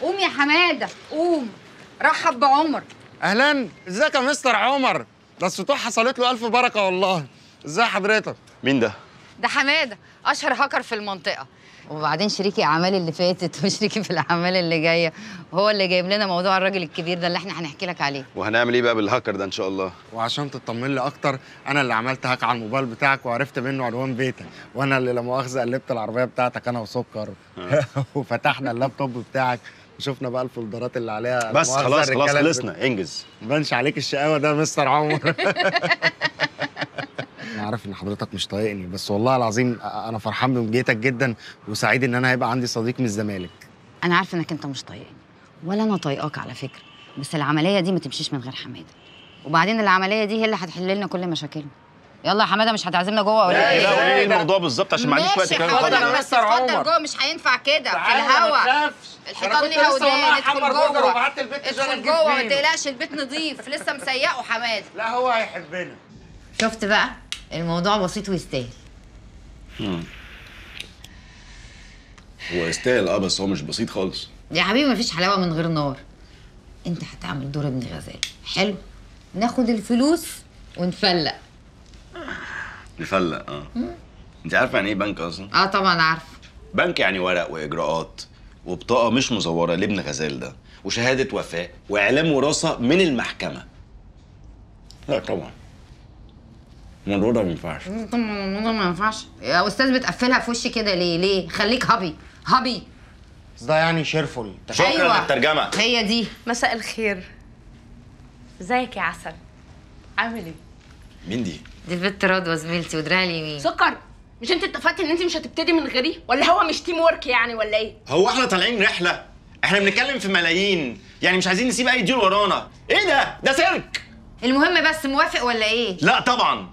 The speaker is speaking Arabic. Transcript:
قوم يا حماده قوم رحب بعمر اهلا ازيك يا مستر عمر ده السطوح حصلت له الف بركه والله ازي حضرتك مين ده ده حماده اشهر هاكر في المنطقه وبعدين شريكي اعمال اللي فاتت وشريكي في الاعمال اللي جايه هو اللي جايب لنا موضوع الراجل الكبير ده اللي احنا هنحكي لك عليه وهنعمل ايه بقى بالهاكر ده ان شاء الله وعشان تطمن لي اكتر انا اللي عملت هاك على الموبايل بتاعك وعرفت منه عنوان بيتك وانا اللي لا مؤاخذه قلبت العربيه بتاعتك انا وسكر آه. وفتحنا اللابتوب بتاعك شفنا بقى الفولدرات اللي عليها بس خلاص خلاص خلصنا انجز ما عليك الشقاوه ده مستر عمر انا عارف ان حضرتك مش طايقني بس والله العظيم انا فرحان بمجيتك جدا وسعيد ان انا هيبقى عندي صديق من الزمالك انا عارفه انك انت مش طايقني ولا انا طايقاك على فكره بس العمليه دي ما تمشيش من غير حماده وبعدين العمليه دي هي اللي هتحل لنا كل مشاكلنا يلا يا حماده مش هتعزمنا جوه ولا ايه؟ لا ايه الموضوع بالظبط عشان ما عنديش وقت كده خالص انا عمر اتفضل جوه مش هينفع كده في الهوا الحيطان ليها ودان ادخل جوه ادخل جوه ما تقلقش البيت نظيف لسه مسيقه حماده لا هو هيحبنا شفت بقى الموضوع بسيط ويستاهل هو يستاهل اه بس هو مش بسيط خالص يا حبيبي مفيش حلاوه من غير نار انت هتعمل دور ابن غزال حلو ناخد الفلوس ونفلق نفلق اه انت عارفه يعني ايه بنك اصلا؟ اه طبعا عارفه بنك يعني ورق واجراءات وبطاقه مش مزوره لابن غزال ده وشهاده وفاه واعلام وراثه من المحكمه لا طبعا الموضوع ده ما ينفعش طبعا الموضوع ده ما ينفعش يا استاذ بتقفلها في وشي كده ليه ليه خليك هابي بس ده يعني شيرفول شكرا أيوة. للترجمه هي دي مساء الخير ازيك يا عسل عامل ايه مين دي؟ دي البت رضوى زميلتي ودراعي اليمين سكر مش انت اتفقتي ان انت مش هتبتدي من غيري ولا هو مش تيم ورك يعني ولا ايه؟ هو احنا طالعين رحله احنا بنتكلم في ملايين يعني مش عايزين نسيب اي ديول ورانا ايه ده؟ ده سيرك المهم بس موافق ولا ايه؟ لا طبعا